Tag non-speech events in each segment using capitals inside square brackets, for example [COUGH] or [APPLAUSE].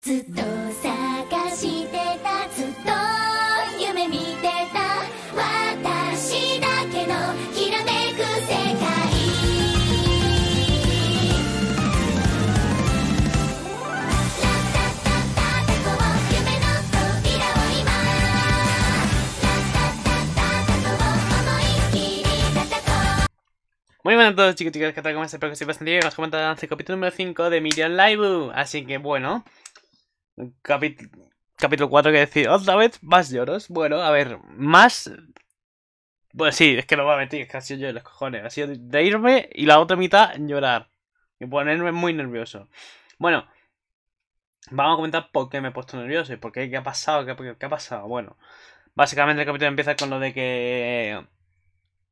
ずっと探してたずっと夢見てた私だけのきらめく世界ラッタッタッタタコ夢の扉を今ラッタッタッタタコ思いっきり叩こう Muy buenas a todos chicos y chicas, ¿qué tal? ¿Cómo están? Espero que estéis bastante bien. Os comentado en el capítulo número 5 de Miriam Live. Así que bueno, capítulo 4 que decir, otra vez más lloros. Bueno, a ver, más... pues sí, es que lo va a mentir, es que ha sido yo de los cojones. Ha sido de irme y la otra mitad llorar. Y ponerme muy nervioso. Bueno, vamos a comentar por qué me he puesto nervioso y por qué, qué ha pasado, qué, qué ha pasado. Bueno, básicamente el capítulo empieza con lo de que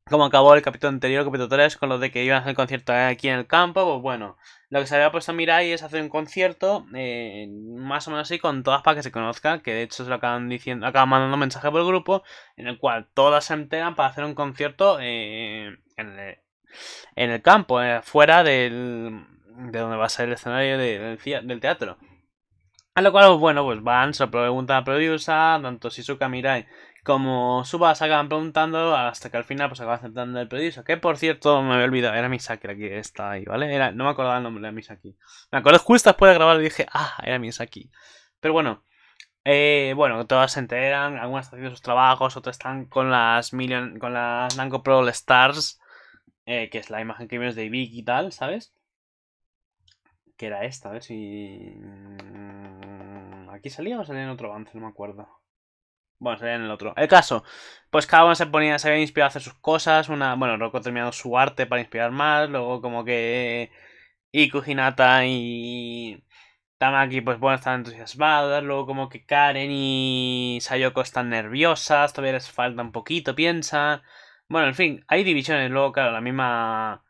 como acabó el capítulo anterior, el capítulo 3, con lo de que iban a hacer el concierto aquí en el campo, pues bueno, lo que se había puesto a es hacer un concierto, eh, más o menos así, con todas para que se conozca, que de hecho se lo acaban diciendo, acaban mandando mensaje por el grupo, en el cual todas se enteran para hacer un concierto eh, en, el, campo, eh, fuera del, de donde va a ser el escenario del, teatro. A lo cual, pues bueno, pues van, se lo preguntan a Producer, tanto Shizuka Mirai como subas acaban preguntando hasta que al final pues acabas aceptando el pedido. Que por cierto, me había olvidado, era Misaki que está ahí, ¿vale? no me acordaba el nombre de Misaki. Me acordé justo después de grabar y dije, ah, era Misaki. Pero bueno, eh, bueno, todas se enteran, algunas están haciendo sus trabajos, otras están con las Million, con las Nanco Pro Stars, eh, que es la imagen que vimos de Big y tal, ¿sabes? Que era esta, a ver si... Mm, ¿Aquí salía o salía en otro avance? No me acuerdo. Bueno, sería en el otro. El caso, pues cada uno se ponía, se había inspirado a hacer sus cosas. Una, bueno, Roko terminado su arte para inspirar más. Luego, como que y Hinata y Tamaki, pues bueno, están entusiasmadas. Luego, como que Karen y Sayoko están nerviosas. Todavía les falta un poquito, piensa Bueno, en fin, hay divisiones. Luego, claro, la misma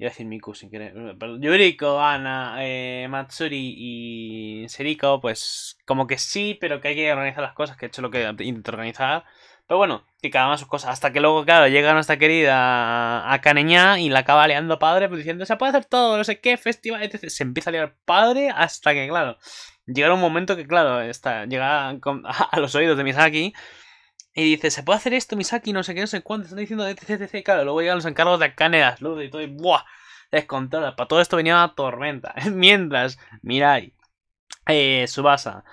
Iba a decir Miku sin querer. Eh, Yuriko, Ana, eh, Matsuri y Seriko, pues como que sí, pero que hay que organizar las cosas, que he hecho lo que intento organizar. Pero bueno, que cada una sus cosas. Hasta que luego, claro, llega nuestra querida a Caneñá y la acaba liando padre, pues diciendo, se puede hacer todo, no sé qué, festival, etc. Se empieza a liar padre hasta que, claro, llega un momento que, claro, está, llega [LAUGHS] a los oídos de Misaki y dice, ¿se puede hacer esto, Misaki? No sé qué, no sé cuánto, están diciendo etc, etc. Claro, luego llegan los encargos de caneas, Luz y todo, y ¡buah! Descontrola. Para todo esto venía una tormenta. [LAUGHS] Mientras, Mirai, eh, Subasa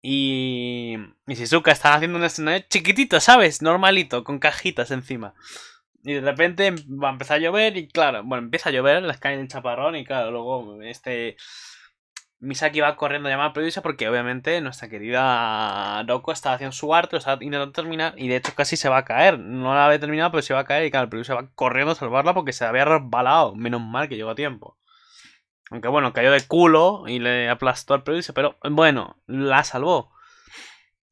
y, y Shizuka están haciendo una escena chiquitito, ¿sabes? Normalito, con cajitas encima. Y de repente va a empezar a llover y claro, bueno, empieza a llover, las caen en chaparrón y claro, luego este Misaki va corriendo a llamar a producer porque obviamente nuestra querida Roko está haciendo su arte, lo está intentando terminar y de hecho casi se va a caer. No la había terminado, pero se va a caer y claro, producer va corriendo a salvarla porque se había resbalado. Menos mal que llegó a tiempo. Aunque bueno, cayó de culo y le aplastó al producer, pero bueno, la salvó.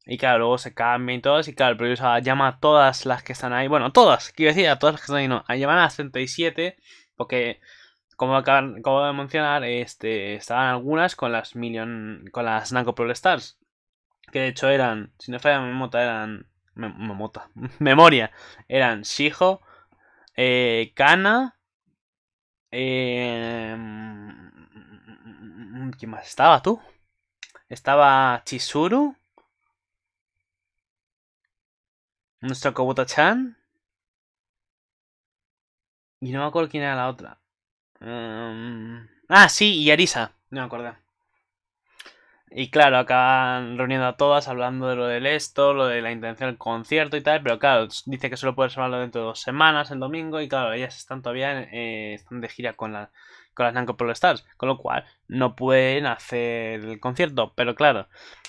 Y claro, luego se cambia y todo Y claro, el llama a todas las que están ahí. Bueno, todas, quiero decir, a todas las que están ahí, no. A llaman a las 37. Porque como, voy de mencionar, este, estaban algunas con las Million, con las Pro Stars, que de hecho eran, si no falla Memota, eran, [LAUGHS] memoria, eran Shijo, eh, Kana, em, ¿quién más estaba tú? Estaba Chisuru, nuestro Kobuta-chan, y no me acuerdo quién era la otra. Em, ah, sí, y Arisa, no me acuerdo. Y claro, acaban reuniendo a todas, hablando de lo del esto, lo de la intención del concierto y tal, pero claro, dice que solo puede salvarlo dentro de dos semanas, el domingo, y claro, ellas están todavía, eh, están de gira con la, con las Stars, con lo cual no pueden hacer el concierto. Pero claro,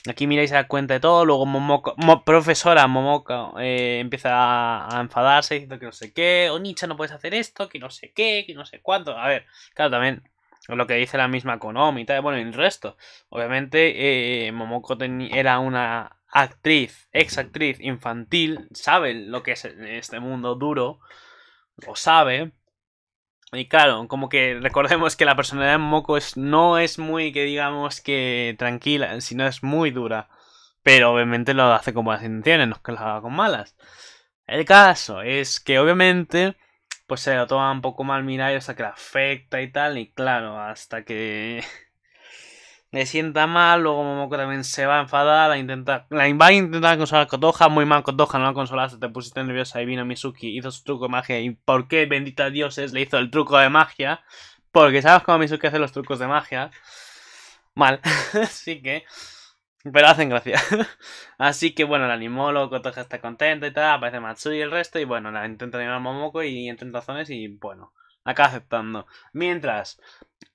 aquí miráis a la cuenta de todo, luego Momoko, profesora Momoko eh, empieza a, enfadarse diciendo que no sé qué, o nicho, no puedes hacer esto, que no sé qué, que no sé cuánto. A ver, claro, también lo que dice la misma Konomi y tal, bueno, el resto. Obviamente, eh, Momoko era una actriz, ex actriz infantil, sabe lo que es este mundo duro, lo sabe. Y claro, como que recordemos que la personalidad de Moco no es muy, que digamos que tranquila, sino es muy dura. Pero obviamente lo hace con buenas intenciones, no es que lo haga con malas. El caso es que obviamente pues se lo toma un poco mal Mirai, y sea que la afecta y tal. Y claro, hasta que le sienta mal, luego Momoko también se va a enfadar, la, intenta, la va a intentar consolar a Kotoha, muy mal Kotoha, no la consolaste, te pusiste nerviosa y vino Mizuki, hizo su truco de magia, y por qué, bendita dioses, le hizo el truco de magia, porque sabes cómo Mizuki hace los trucos de magia, mal, así [LAUGHS] que, pero hacen gracia, [LAUGHS] así que bueno, la animó, luego Kotoha está contenta y tal, aparece Matsui y el resto, y bueno, la intenta animar Momoko y entre razones y bueno, acaba aceptando. Mientras,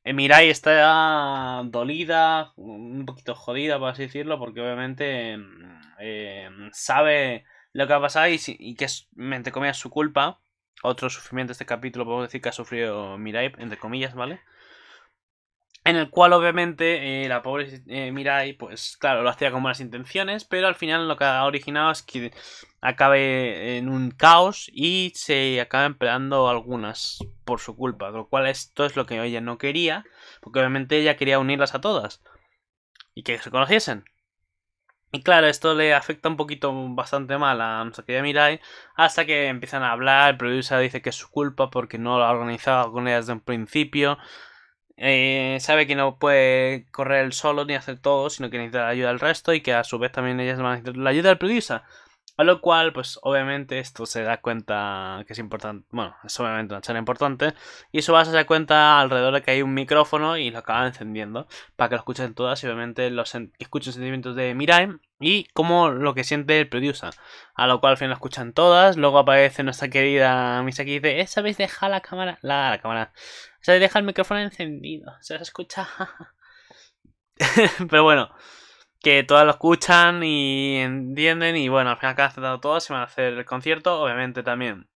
eh, Mirai está dolida, un poquito jodida, por así decirlo, porque obviamente mm, eh, sabe lo que ha pasado y, y que es, entre su culpa. Otro sufrimiento de este capítulo, puedo decir que ha sufrido Mirai, entre comillas, ¿vale? En el cual, obviamente, eh, la pobre eh, Mirai, pues claro, lo hacía con buenas intenciones, pero al final lo que ha originado es que acabe en un caos y se acaban peleando algunas por su culpa. Lo cual, esto es lo que ella no quería, porque obviamente ella quería unirlas a todas y que se conociesen. Y claro, esto le afecta un poquito bastante mal a nuestra querida Mirai, hasta que empiezan a hablar, el producer dice que es su culpa porque no lo ha organizado con ella desde un principio, eh, sabe que no puede correr solo ni hacer todo, sino que necesita ayuda del resto y que a su vez también ellas van a necesitar la ayuda del periodista. A lo cual, pues obviamente esto se da cuenta que es importante, bueno, es obviamente una charla importante, y su base se da cuenta alrededor de que hay un micrófono y lo acaban encendiendo para que lo escuchen todas y obviamente los escuchen sentimientos de Mirai y como lo que siente el producer. A lo cual al final lo escuchan todas. Luego aparece nuestra querida Misa que dice: eh, sabéis vez deja la cámara. La, la cámara. ¿sabéis sea, deja el micrófono encendido. Se os escucha. [LAUGHS] Pero bueno. Que todas lo escuchan y entienden. Y bueno, al final ha aceptando todas Se van a hacer el concierto, obviamente también.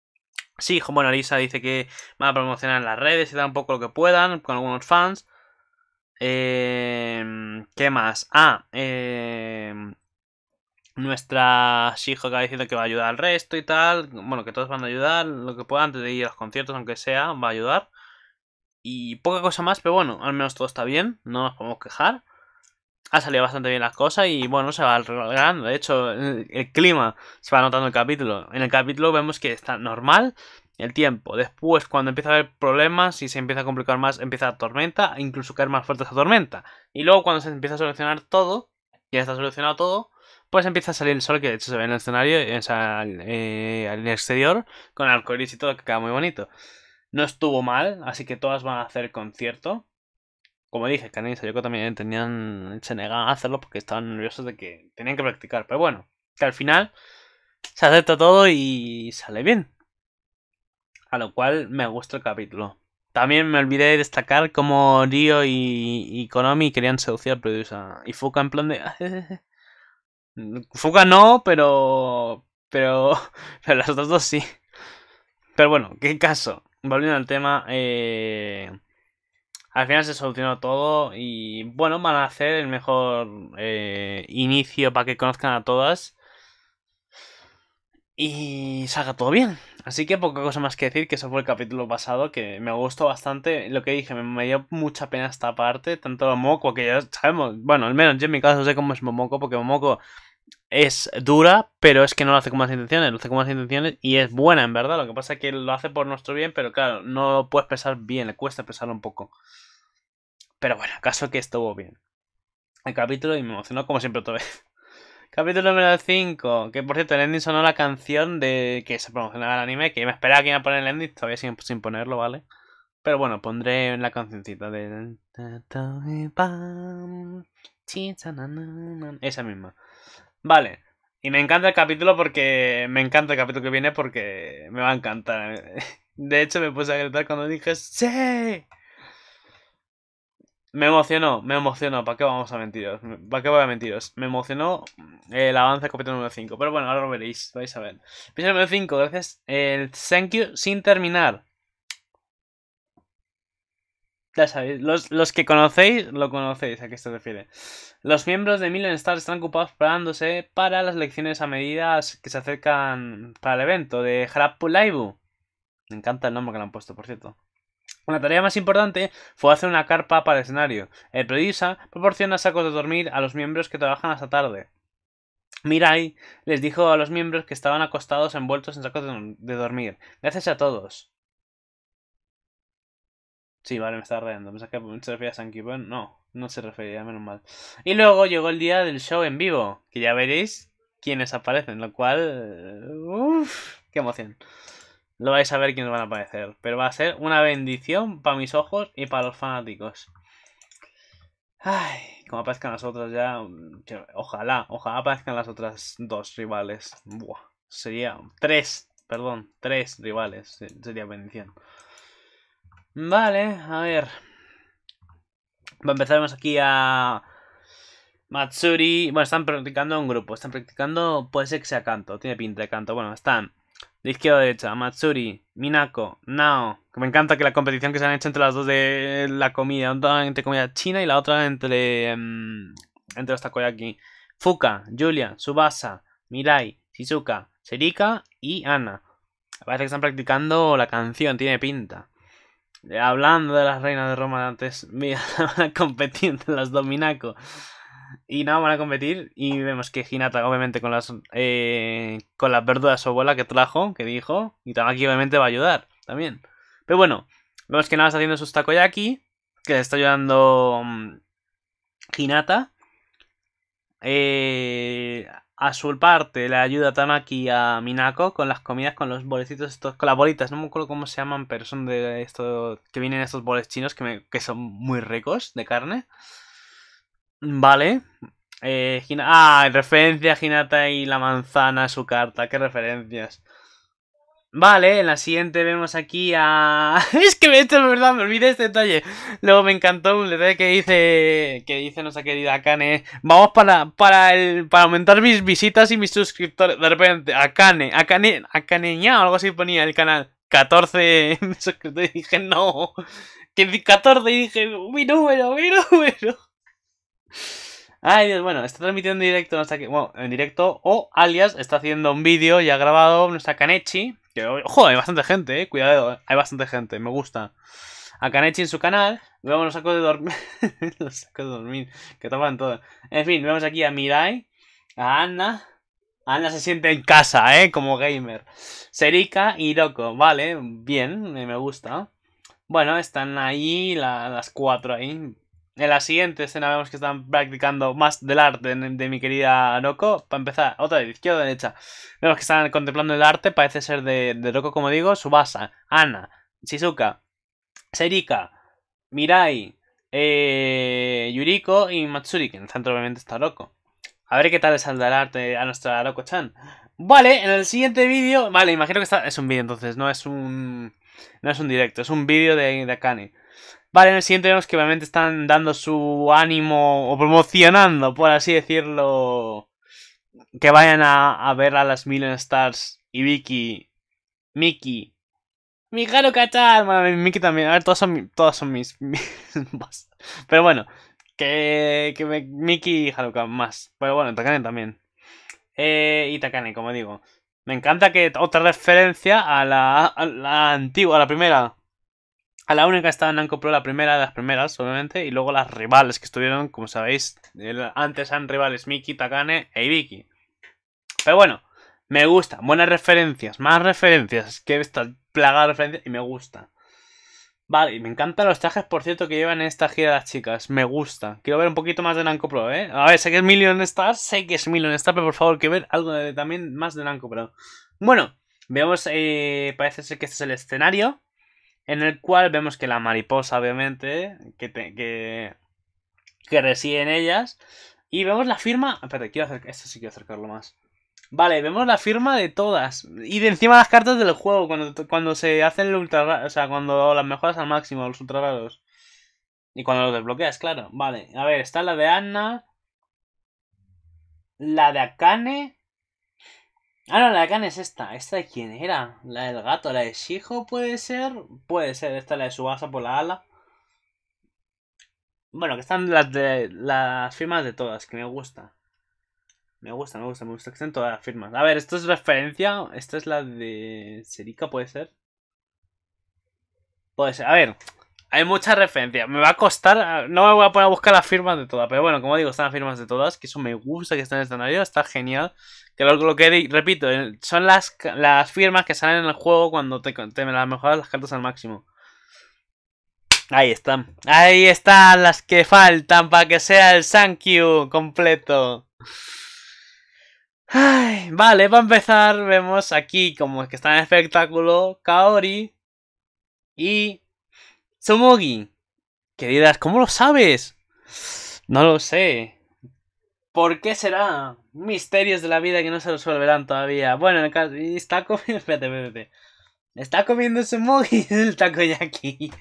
Sí, como lisa dice que van a promocionar en las redes y tampoco un poco lo que puedan con algunos fans. Eh, ¿Qué más? Ah, eh, nuestra hijo que ha diciendo que va a ayudar al resto y tal. Bueno, que todos van a ayudar. Lo que pueda antes de ir a los conciertos, aunque sea, va a ayudar. Y poca cosa más, pero bueno, al menos todo está bien. No nos podemos quejar. Ha salido bastante bien las cosas y bueno, se va arreglando. De hecho, el, clima se va notando en el capítulo. En el capítulo vemos que está normal el tiempo. Después, cuando empieza a haber problemas y se empieza a complicar más, empieza la tormenta, incluso caer más fuerte esa tormenta. Y luego, cuando se empieza a solucionar todo, ya está solucionado todo, pues empieza a salir el sol, que de hecho se ve en el escenario, o eh, en el exterior, con arcoiris y todo, que queda muy bonito. No estuvo mal, así que todas van a hacer concierto. Como dije, Canis y Sayoko también tenían, se negaban a hacerlo porque estaban nerviosos de que tenían que practicar. Pero bueno, que al final se acepta todo y sale bien. A lo cual me gusta el capítulo. También me olvidé de destacar cómo Rio y, Konami querían seducir a Y Fuka en plan de... [LAUGHS] Ah, Fuga no, pero, pero. [LAUGHS] Pero, las dos dos sí. Pero bueno, qué caso. Volviendo al tema. Eh, al final se solucionó todo. Y bueno, van a hacer el mejor eh, inicio para que conozcan a todas. Y salga todo bien. Así que poca cosa más que decir, que eso fue el capítulo pasado, que me gustó bastante. Lo que dije, me, dio mucha pena esta parte, tanto Momoko, que ya sabemos, bueno, al menos yo en mi caso sé cómo es Momoko, porque Momoko es dura, pero es que no lo hace con más intenciones, lo hace con más intenciones y es buena en verdad. Lo que pasa es que lo hace por nuestro bien, pero claro, no lo puedes pensar bien, le cuesta pesarlo un poco. Pero bueno, caso que estuvo bien. El capítulo y me emocionó como siempre otra vez. Capítulo número 5. Que por cierto, el ending sonó la canción de que se promocionaba el anime. Que me esperaba que iba a poner el ending, todavía sin, ponerlo, ¿vale? Pero bueno, pondré la cancioncita de. Esa misma. Vale. Y me encanta el capítulo porque. Me encanta el capítulo que viene porque me va a encantar. [LAUGHS] De hecho, me puse a gritar cuando dije ¡Sí! me emocionó, me emocionó, ¿para qué vamos a mentiros? ¿Para qué voy a mentiros? Me emocionó eh, el avance de capítulo número 5, pero bueno, ahora lo veréis, vais a ver. Episodio número 5, gracias, el thank you sin terminar. Ya sabéis, los, que conocéis, lo conocéis, a qué se refiere. Los miembros de Million Stars están ocupados preparándose para las lecciones a medidas que se acercan para el evento de Laibu Me encanta el nombre que le han puesto, por cierto. Una tarea más importante fue hacer una carpa para el escenario. El producer proporciona sacos de dormir a los miembros que trabajan hasta tarde. Mirai les dijo a los miembros que estaban acostados envueltos en sacos de dormir. Gracias a todos. Sí, vale, me estaba riendo. Me que se refería a San No, no se refería, menos mal. Y luego llegó el día del show en vivo, que ya veréis quiénes aparecen, lo cual... Eh, Uff, qué emoción lo vais a ver quiénes van a aparecer. Pero va a ser una bendición para mis ojos y para los fanáticos. Ay, como aparezcan las otras ya. Ojalá, ojalá aparezcan las otras dos rivales. Buah, sería. Tres, perdón, tres rivales. Sería bendición. Vale, a ver. Empezaremos aquí a. Matsuri. Bueno, están practicando un grupo. Están practicando. Puede ser que sea canto. Tiene pinta de canto. Bueno, están de izquierda a derecha, Matsuri, Minako, Nao. me encanta que la competición que se han hecho entre las dos de la comida, una entre comida china y la otra entre, em, entre los takoyaki. Fuka, Julia, Subasa, Mirai, Shizuka, Serika y Ana. Parece que están practicando la canción, tiene pinta. Hablando de las reinas de Roma antes, [LAUGHS] mira, van a las entre las y nada, van a competir. Y vemos que Hinata, obviamente, con las eh, con las verduras su que trajo, que dijo. Y Tamaki, obviamente, va a ayudar también. Pero bueno, vemos que nada está haciendo sus takoyaki. Que le está ayudando mm, Hinata. Eh, a su parte, le ayuda a Tamaki a Minako con las comidas, con los bolecitos estos, con las bolitas, no me acuerdo cómo se llaman, pero son de estos, que vienen estos boles chinos que, que son muy ricos de carne. Vale. Eh, ah, referencia a y la manzana, su carta. Qué referencias. Vale, en la siguiente vemos aquí a... [LAUGHS] es que esto es verdad, me olvidé este detalle. Luego me encantó un detalle que dice... Que dice nuestra querida Akane. Vamos para, para, el, para aumentar mis visitas y mis suscriptores. De repente, Akane, Akane, Akaneña o algo así ponía el canal. 14 [LAUGHS] suscriptores. Dije, no. Que 14 dije, mi número, mi número. Ay, Dios, bueno, está transmitiendo en directo, no está aquí, bueno, en directo, o alias está haciendo un vídeo y ha grabado nuestra Kanechi. Que, ojo, hay bastante gente, eh, cuidado, eh, hay bastante gente, me gusta. A Kanechi en su canal, Vemos los sacos de dormir, los [LAUGHS] sacos de dormir, que tapan todo. En fin, vemos aquí a Mirai, a Anna, Ana se siente en casa, ¿eh? Como gamer. Serika y Loco, vale, bien, me gusta. Bueno, están ahí las cuatro ahí. En la siguiente escena vemos que están practicando más del arte de, mi querida Roko. Para empezar, otra de izquierda o derecha. Vemos que están contemplando el arte, parece ser de, de como digo, Subasa, Ana, Shizuka, Serika, Mirai, eh, Yuriko y Matsuri, que en el centro obviamente está Roko. A ver qué tal es el arte a nuestra Roko-chan. Vale, en el siguiente vídeo... Vale, imagino que está... Es un vídeo entonces, no es un... No es un directo, es un vídeo de, de Akane. Vale, en el siguiente vemos que obviamente están dando su ánimo o promocionando, por así decirlo, que vayan a, ver a las Million Stars y Vicky, Mickey, haruka bueno, Mickey también, a ver, todas son, todas son mis, [LAUGHS] pero bueno, que, Miki y Haruka más, pero bueno, Takane también, eh, y Takane, como digo. Me encanta que otra referencia a la, a la antigua, a la primera, la única en Nanco Pro, la primera de las primeras, obviamente, y luego las rivales que estuvieron, como sabéis, antes eran rivales Miki, Takane e Ibiki. Pero bueno, me gusta, buenas referencias, más referencias, que esta plaga de referencias y me gusta. Vale, me encantan los trajes, por cierto, que llevan en esta gira las chicas. Me gusta. Quiero ver un poquito más de Nanco Pro, ¿eh? A ver, sé que es Million Star, sé que es Million Star, pero por favor, que ver algo también más de Nanco Pro. Bueno, veamos, eh, parece ser que este es el escenario en el cual vemos que la mariposa, obviamente, que, que, reside en ellas, y vemos la firma... pero quiero acercar... Esto sí quiero acercarlo más. Vale, vemos la firma de todas. Y de encima las cartas del juego, cuando, cuando se hacen ultra... O sea, cuando las mejoras al máximo, los ultra raros. Y cuando los desbloqueas, claro. Vale, a ver, está la de Anna. La de Akane. Ah, no, la de es esta. ¿Esta de quién era? La del gato, la de Shijo puede ser. Puede ser, esta es la de Subasa por la ala. Bueno, que están las de las firmas de todas, que me gusta. Me gusta, me gusta, me gusta que estén todas las firmas. A ver, esto es referencia. Esta es la de Serika, puede ser. Puede ser. A ver, hay muchas referencias. Me va a costar. Ah, no me voy a poner a buscar las firmas de todas. Pero bueno, como digo, están las firmas de todas. Que eso me gusta que estén en el escenario. Está genial. Que lo, lo que repito, son las, las firmas que salen en el juego cuando te, te las mejoras las cartas al máximo. Ahí están. Ahí están las que faltan para que sea el Sankyu completo. vale, para empezar vemos aquí como es que está en espectáculo Kaori y Somogi. Queridas, ¿cómo lo sabes? No lo sé. ¿Por qué será? Misterios de la vida que no se resolverán todavía. Bueno, en el caso. Está comiendo. [LAUGHS] Espérate, espérate. Está comiendo Somogi [LAUGHS] el takoyaki.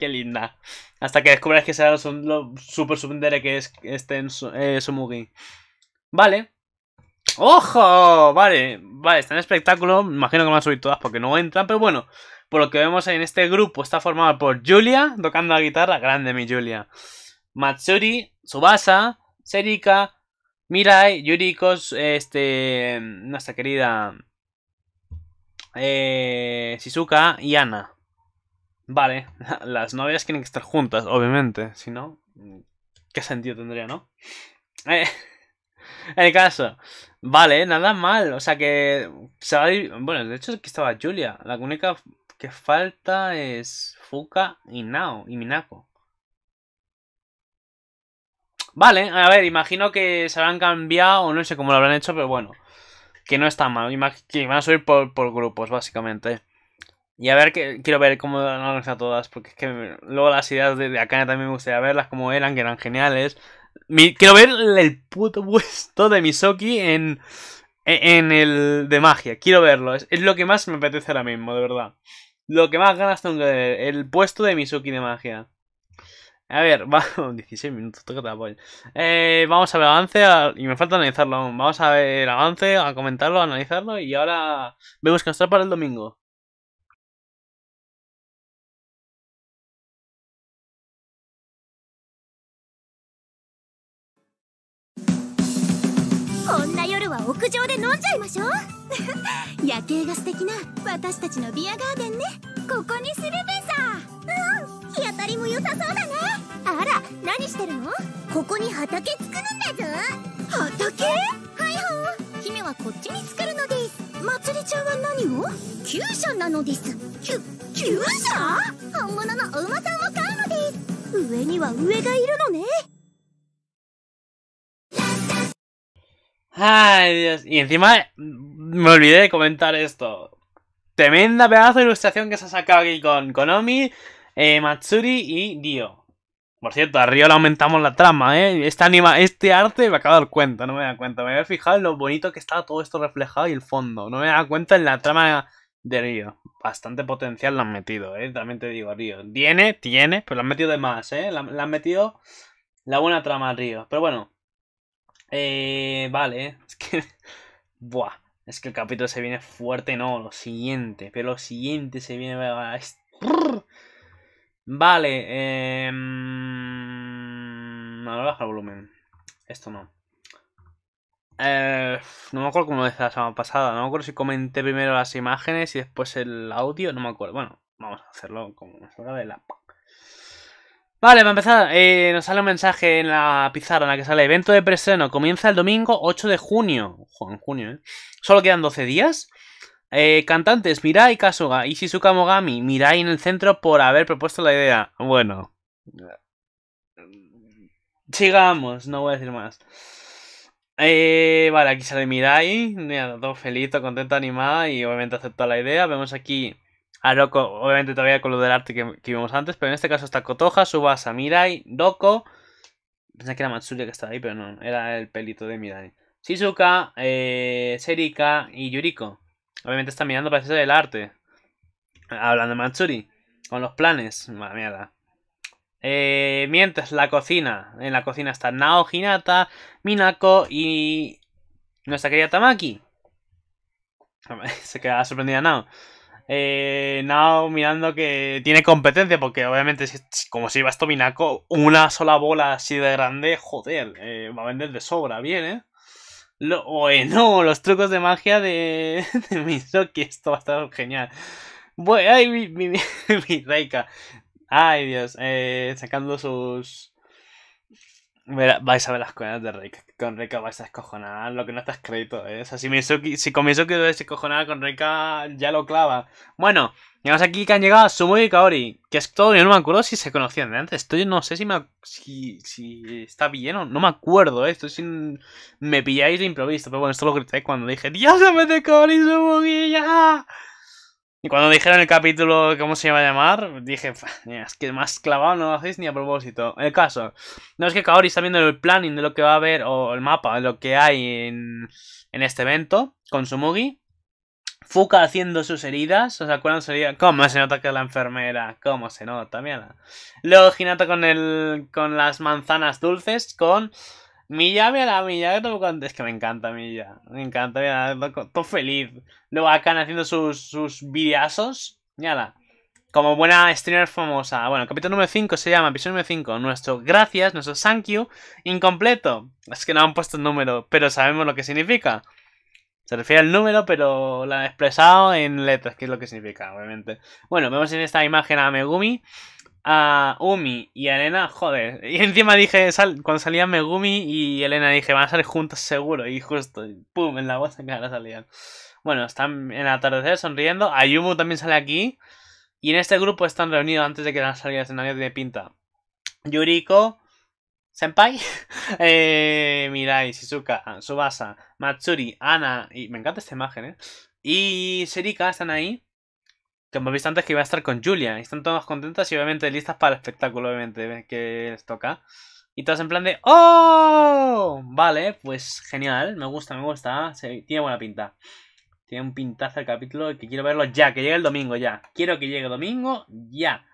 qué linda. Hasta que descubras que será lo, super subendere que es este en eh, Vale. ¡Ojo! Vale, vale, está en espectáculo. Imagino que van a subir todas porque no entran, pero bueno. Por lo que vemos en este grupo está formado por Julia, tocando la guitarra, grande mi Julia. Matsuri, Tsubasa, Serika, Mirai, Yuriko, este, nuestra querida eh, Shizuka y Ana. Vale, [LAUGHS] las novias tienen que estar juntas, obviamente, si no, ¿qué sentido tendría, no? Eh, [LAUGHS] el caso, vale, nada mal, o sea que se bueno, de hecho aquí estaba Julia, la única que falta es Fuka y Nao y Minako. Vale, a ver, imagino que se habrán cambiado, o no sé cómo lo habrán hecho, pero bueno. Que no está mal, que van a subir por, grupos, básicamente. Y a ver, que, quiero ver cómo han organizado todas, porque es que luego las ideas de, acá Akane también me gustaría verlas, como eran, que eran geniales. quiero ver el puto puesto de Misoki en, e-, en, el de magia, quiero verlo, es lo que más me apetece ahora mismo, de verdad. Lo que más ganas tengo que ver. El puesto de Misuki de magia. A ver, [LAUGHS] vamos, 16 minutos, toca eh, Vamos a ver avance y me falta analizarlo aún. Vamos a ver avance, a comentarlo, a analizarlo y ahora vemos que trae para el domingo. は屋上で飲んじゃいましょう [LAUGHS] 夜景が素敵な私たちのビアガーデンねここにするべさうん日当たりも良さそうだねあら何してるのここに畑作るんだぞ畑はいほう姫はこっちに作るのですまつりちゃんは何を厩舎なのですきゅ厩舎本物のお馬さんを買うのです上には上がいるのね Ay, Dios. Y encima mm, me olvidé de comentar esto. Tremenda pedazo de ilustración que se ha sacado aquí con Konomi, eh, Matsuri y Dio. Por cierto, a Río le aumentamos la trama, ¿eh? Este, anima, este arte me acabo de dar cuenta, no me da cuenta. Me voy fijado en lo bonito que estaba todo esto reflejado y el fondo. No me da cuenta en la trama de Río. Bastante potencial lo han metido, ¿eh? También te digo, Río. Tiene, tiene, pero lo han metido de más, ¿eh? La han metido la buena trama a Río. Pero bueno, eh, vale, eh. [LAUGHS] es que... Buah, es que el capítulo se viene fuerte, no, lo siguiente, pero lo siguiente se viene... [LAUGHS] Vale, eh... Em, no, baja el volumen. Esto no. Eh, no me acuerdo cómo lo decía la semana pasada. No me acuerdo si comenté primero las imágenes y después el audio. No me acuerdo. Bueno, vamos a hacerlo como nos de la... Vale, a empezar, eh, nos sale un mensaje en la pizarra en la que sale evento de preseno. Comienza el domingo 8 de junio. en junio, ¿eh? Solo quedan 12 días. Eh, cantantes Mirai Kasuga y Shizuka Mogami. Mirai en el centro por haber propuesto la idea. Bueno. Sigamos, no voy a decir más. Eh, vale, aquí sale Mirai. Mira, todo felito, contenta, animada y obviamente acepta la idea. Vemos aquí a ah, Roko, obviamente todavía con lo del arte que, vimos antes, pero en este caso está Kotoha, Subasa, Mirai, Doko Pensé que era Matsuri que estaba ahí, pero no, era el pelito de Mirai. Shizuka, eh, Serika y Yuriko. Obviamente están mirando para hacer el arte. Hablando de Matsuri. Con los planes. Madre mierda. Eh, mientras la cocina. En la cocina está Nao, Hinata, Minako y. Nuestra querida Tamaki. [LAUGHS] Se queda sorprendida Nao eh, mirando que tiene competencia, porque obviamente, como si iba a una sola bola así de grande, joder, eh, va a vender de sobra, bien, ¿eh? Lo, bueno, [LAUGHS] los trucos de magia de, [LAUGHS] de esto va a estar genial. Bueno, ay, mi, [LAUGHS] mi Reika. Ay, Dios, eh, sacando sus vais a ver las cosas de Reika. Con Reika vais a escojonar lo que no estás escrito ¿eh? O sea, si, comienzo si con Mizuki con Reika ah, ya lo clava. Bueno, llegamos aquí que han llegado Sumo y Kaori. Que es todo, yo no me acuerdo si se conocían de antes. Estoy, no sé si, me, si, si está bien o no me acuerdo. ¿eh? Estoy sin, me pilláis de improviso. Pero bueno, esto lo grité cuando dije: dios se mete Kaori Sumo ya! Y cuando dijeron el capítulo, ¿cómo se iba a llamar? Dije, es que más clavado no lo hacéis ni a propósito. El caso, no es que Kaori está viendo el planning de lo que va a haber, o el mapa, de lo que hay en, en este evento, con su Mugi. Fuka haciendo sus heridas, ¿os acuerdan? ¿Cómo se nota que es la enfermera? ¿Cómo se nota? Mira. Luego Hinata con, el, con las manzanas dulces, con Milla mira, la Milla que Es que me encanta Milla. Me encanta, mira, todo feliz. Luego acá haciendo sus, sus videazos. Mira, como buena streamer famosa. Bueno, capítulo número 5 se llama, episodio número 5. Nuestro gracias, nuestro thank you, incompleto. Es que no han puesto el número, pero sabemos lo que significa. Se refiere al número, pero lo han expresado en letras, que es lo que significa, obviamente. Bueno, vemos en esta imagen a Megumi a Umi y a Elena, joder. Y encima dije, cuando salían Megumi y Elena dije, van a salir juntos seguro. Y justo, pum, en la voz de cara salían. Bueno, están en atardecer sonriendo. Ayumu también sale aquí. Y en este grupo están reunidos antes de que el escenario de tiene pinta. Yuriko, Senpai, [LAUGHS] eh, Mirai, Shizuka, Subasa, Matsuri, Ana. Y me encanta esta imagen, ¿eh? Y Serika están ahí hemos visto antes que iba a estar con Julia. están todas contentas y obviamente listas para el espectáculo, obviamente, eh, que les toca. Y todas en plan de ¡Oh! Vale, pues genial, me gusta, me gusta. tiene buena pinta. Tiene un pintazo el capítulo que quiero verlo ya, que llegue el domingo ya. Quiero que llegue el domingo ya.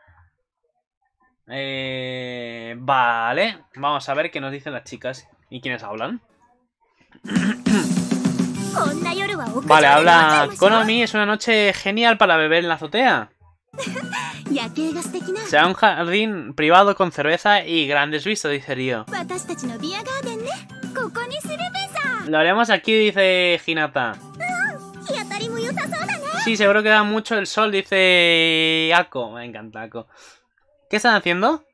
Eh, vale, vamos a ver qué nos dicen las chicas y quiénes hablan. [CLEARS THROAT] Vale, habla Konami, es una noche genial para beber en la azotea. [LAUGHS] sea, un jardín privado con cerveza y grandes vistas, dice Ryo. Lo haremos aquí, dice Hinata. Mm, sí, seguro que da mucho el sol, dice Ako. Me encanta Ako. ¿Qué están haciendo?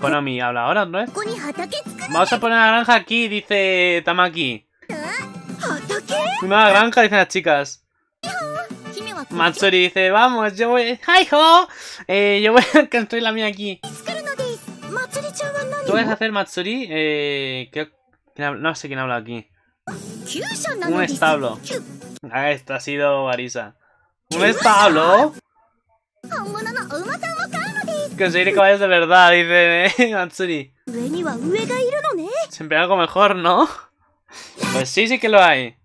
Konami, habla ahora, ¿no es? Vamos a poner la granja aquí, dice Tamaki. Una granja, dicen las chicas. Matsuri dice, vamos, yo voy... ¡Hi ho! Eh, yo voy [LAUGHS] a construir la mía aquí. ¿Tú vas a hacer Matsuri? Eh, No sé quién habla aquí. Un establo. Ah, esto ha sido Arisa. ¿Un establo? Conseguir caballos de verdad, dice eh, [LAUGHS] Matsuri. Siempre algo mejor, ¿no? Pues sí, sí que lo hay.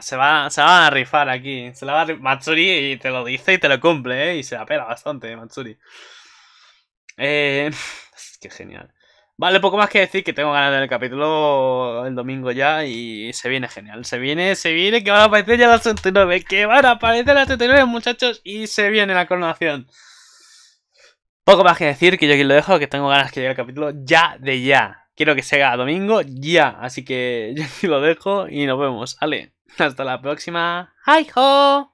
se, va, a rifar aquí. Se la va Matsuri y te lo dice y te lo cumple, ¿eh? Y se la pela bastante, Matsuri. Eh, [LAUGHS] qué genial. Vale, poco más que decir que tengo ganas el capítulo el domingo ya y se viene genial. Se viene, se viene, que van a aparecer ya las 39. Que van a aparecer las 39, muchachos, y se viene la coronación. Poco más que decir que yo aquí lo dejo, que tengo ganas que llegue el capítulo ya de ya quiero que sea domingo ya. Así que [LAUGHS] yo lo dejo y nos vemos. Ale, hasta la próxima. ¡Ay, ho!